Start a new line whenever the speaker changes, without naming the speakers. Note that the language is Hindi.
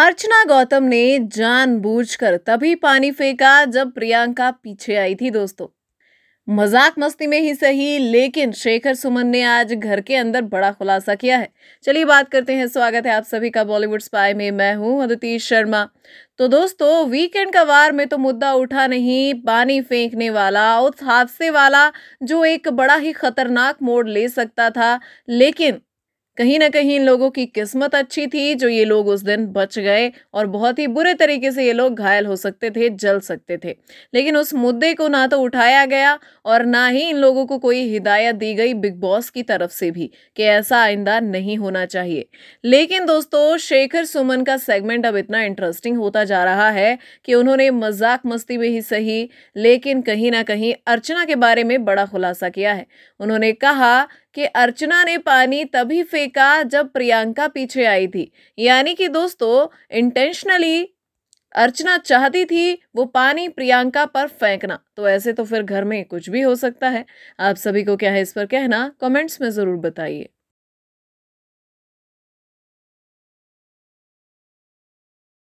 अर्चना गौतम ने जानबूझकर तभी पानी फेंका जब प्रियंका पीछे आई थी दोस्तों मजाक मस्ती में ही सही लेकिन शेखर सुमन ने आज घर के अंदर बड़ा खुलासा किया है चलिए बात करते हैं स्वागत है आप सभी का बॉलीवुड स्पाई में मैं हूं अदिति शर्मा तो दोस्तों वीकेंड का वार में तो मुद्दा उठा नहीं पानी फेंकने वाला उस हादसे वाला जो एक बड़ा ही खतरनाक मोड़ ले सकता था लेकिन कहीं ना कहीं इन लोगों की किस्मत अच्छी थी जो ये लोग उस दिन बच गए और बहुत ही बुरे तरीके से ये लोग घायल हो सकते थे जल सकते थे लेकिन उस मुद्दे को ना तो उठाया गया और ना ही इन लोगों को कोई हिदायत दी गई बिग बॉस की तरफ से भी कि ऐसा आइंदा नहीं होना चाहिए लेकिन दोस्तों शेखर सुमन का सेगमेंट अब इतना इंटरेस्टिंग होता जा रहा है कि उन्होंने मजाक मस्ती में ही सही लेकिन कहीं ना कहीं अर्चना के बारे में बड़ा खुलासा किया है उन्होंने कहा कि अर्चना ने पानी तभी फेंका जब प्रियंका पीछे आई थी यानी कि दोस्तों इंटेंशनली अर्चना चाहती थी वो पानी प्रियंका पर फेंकना तो ऐसे तो फिर घर में कुछ भी हो सकता है आप सभी को क्या है इस पर कहना कमेंट्स में ज़रूर बताइए